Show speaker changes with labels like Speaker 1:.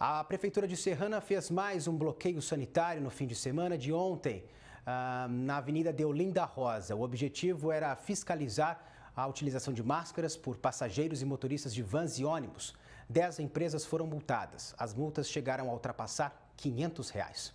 Speaker 1: A Prefeitura de Serrana fez mais um bloqueio sanitário no fim de semana de ontem, ah, na Avenida Deolinda Rosa. O objetivo era fiscalizar a utilização de máscaras por passageiros e motoristas de vans e ônibus. Dez empresas foram multadas. As multas chegaram a ultrapassar R$ 500. Reais.